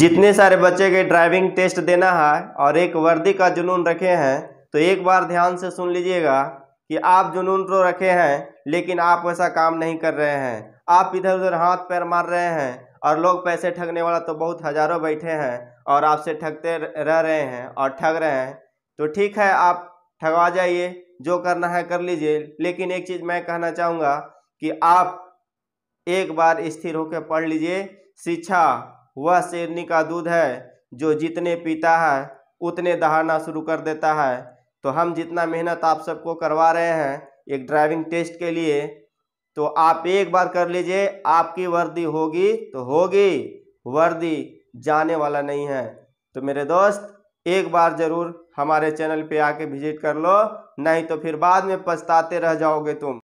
जितने सारे बच्चे के ड्राइविंग टेस्ट देना है और एक वर्दी का जुनून रखे हैं तो एक बार ध्यान से सुन लीजिएगा कि आप जुनून तो रखे हैं लेकिन आप वैसा काम नहीं कर रहे हैं आप इधर उधर हाथ पैर मार रहे हैं और लोग पैसे ठगने वाला तो बहुत हज़ारों बैठे हैं और आपसे ठगते रह रहे हैं और ठग रहे हैं तो ठीक है आप ठगवा जाइए जो करना है कर लीजिए लेकिन एक चीज़ मैं कहना चाहूँगा कि आप एक बार स्थिर होकर पढ़ लीजिए शिक्षा वह शेरनी का दूध है जो जितने पीता है उतने दहाड़ना शुरू कर देता है तो हम जितना मेहनत आप सबको करवा रहे हैं एक ड्राइविंग टेस्ट के लिए तो आप एक बार कर लीजिए आपकी वर्दी होगी तो होगी वर्दी जाने वाला नहीं है तो मेरे दोस्त एक बार ज़रूर हमारे चैनल पे आके विजिट कर लो नहीं तो फिर बाद में पछताते रह जाओगे तुम